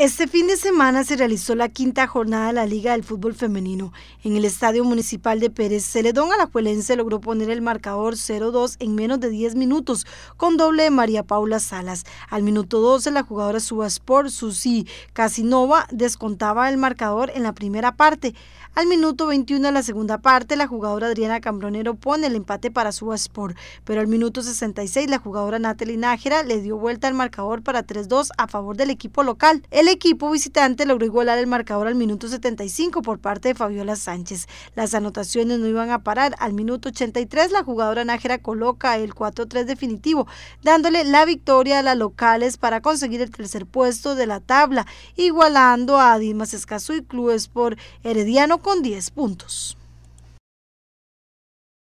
Este fin de semana se realizó la quinta jornada de la Liga del Fútbol Femenino. En el Estadio Municipal de Pérez Celedón, Alajuelense logró poner el marcador 0-2 en menos de 10 minutos, con doble de María Paula Salas. Al minuto 12, la jugadora Subasport, Susi Casinova, descontaba el marcador en la primera parte. Al minuto 21 de la segunda parte, la jugadora Adriana Cambronero pone el empate para Subasport, pero al minuto 66, la jugadora Natalie Nájera le dio vuelta al marcador para 3-2 a favor del equipo local equipo visitante logró igualar el marcador al minuto 75 por parte de Fabiola Sánchez. Las anotaciones no iban a parar. Al minuto 83 la jugadora Nájera coloca el 4-3 definitivo, dándole la victoria a las locales para conseguir el tercer puesto de la tabla, igualando a Dimas Escazú y Club por Herediano con 10 puntos.